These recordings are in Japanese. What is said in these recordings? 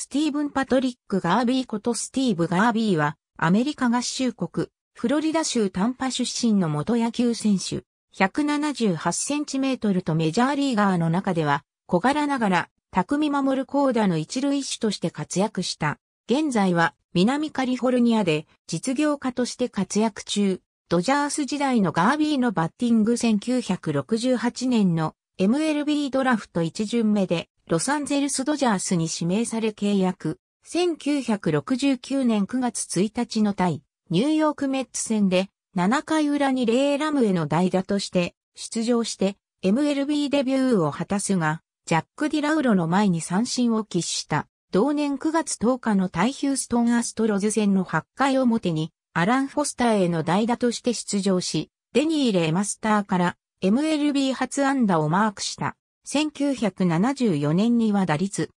スティーブン・パトリック・ガービーことスティーブ・ガービーは、アメリカ合衆国、フロリダ州タンパ出身の元野球選手、178センチメートルとメジャーリーガーの中では、小柄ながら、匠守るコーダの一塁手として活躍した。現在は、南カリフォルニアで、実業家として活躍中。ドジャース時代のガービーのバッティング1968年の MLB ドラフト1巡目でロサンゼルスドジャースに指名され契約、1969年9月1日の対、ニューヨークメッツ戦で、7回裏にレイ・ラムへの代打として、出場して、MLB デビューを果たすが、ジャック・ディラウロの前に三振を喫した。同年9月10日の対ヒューストン・アストロズ戦の8回表に、アラン・フォスターへの代打として出場し、デニー・レ・マスターから MLB 初安打をマークした。1974年には打率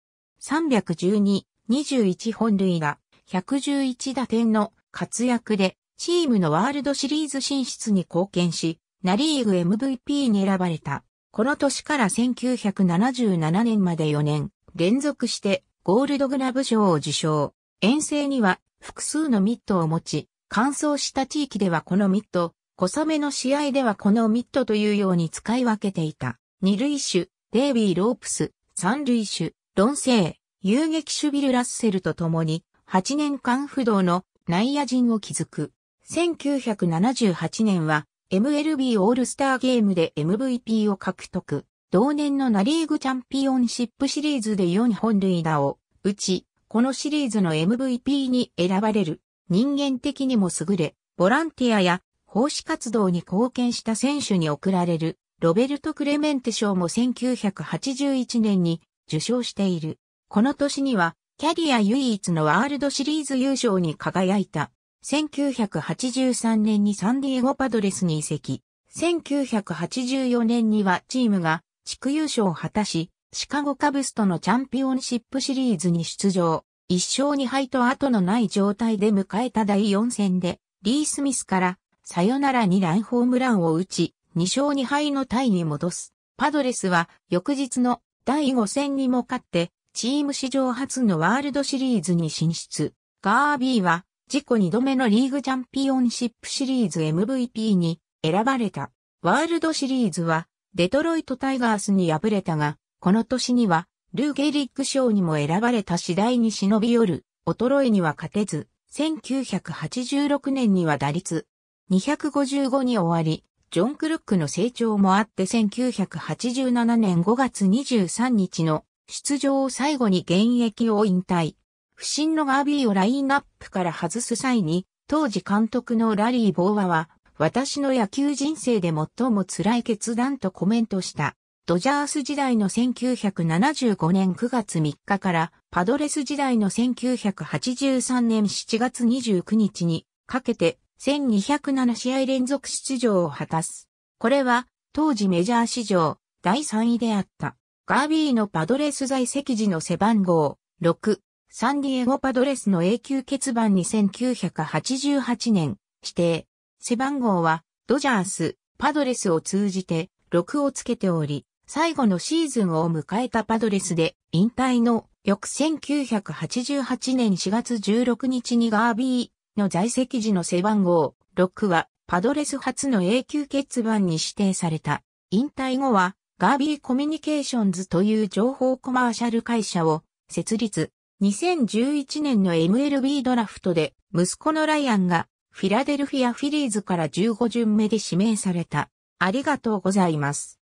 312、21本類が111打点の活躍でチームのワールドシリーズ進出に貢献し、ナリーグ MVP に選ばれた。この年から1977年まで4年連続してゴールドグラブ賞を受賞。遠征には複数のミットを持ち、乾燥した地域ではこのミット、小雨の試合ではこのミットというように使い分けていた。二塁手、デイビー・ロープス、三類種、セイ、遊撃手ビル・ラッセルと共に、8年間不動の内野陣を築く。1978年は MLB オールスターゲームで MVP を獲得。同年のナリーグチャンピオンシップシリーズで4本塁打を打ち、このシリーズの MVP に選ばれる。人間的にも優れ、ボランティアや奉仕活動に貢献した選手に贈られるロベルト・クレメンテ賞も1981年に受賞している。この年には、キャリア唯一のワールドシリーズ優勝に輝いた。1983年にサンディエゴパドレスに移籍。1984年にはチームが地区優勝を果たし、シカゴカブスとのチャンピオンシップシリーズに出場。一勝二敗と後のない状態で迎えた第4戦で、リー・スミスからサヨナラにランホームランを打ち、2勝2敗のタイに戻す。パドレスは翌日の第5戦にも勝って、チーム史上初のワールドシリーズに進出。ガービーは自己2度目のリーグチャンピオンシップシリーズ MVP に選ばれた。ワールドシリーズはデトロイトタイガースに敗れたが、この年にはルー・ゲリック賞にも選ばれた次第に忍び寄る、衰えには勝てず、1986年には打率255に終わり、ジョン・クルックの成長もあって1987年5月23日の出場を最後に現役を引退。不審のガービーをラインナップから外す際に、当時監督のラリー・ボーワは、私の野球人生で最も辛い決断とコメントした。ドジャース時代の1975年9月3日からパドレス時代の1983年7月29日にかけて1207試合連続出場を果たす。これは、当時メジャー史上、第3位であった。ガービーのパドレス在籍時の背番号、6、サンディエゴパドレスの永久欠番に1988年、指定。背番号は、ドジャース、パドレスを通じて、6をつけており、最後のシーズンを迎えたパドレスで、引退の翌1988年4月16日にガービー、の在籍時の背番号6はパドレス初の永久欠番に指定された。引退後はガービーコミュニケーションズという情報コマーシャル会社を設立。2011年の MLB ドラフトで息子のライアンがフィラデルフィアフィリーズから15巡目で指名された。ありがとうございます。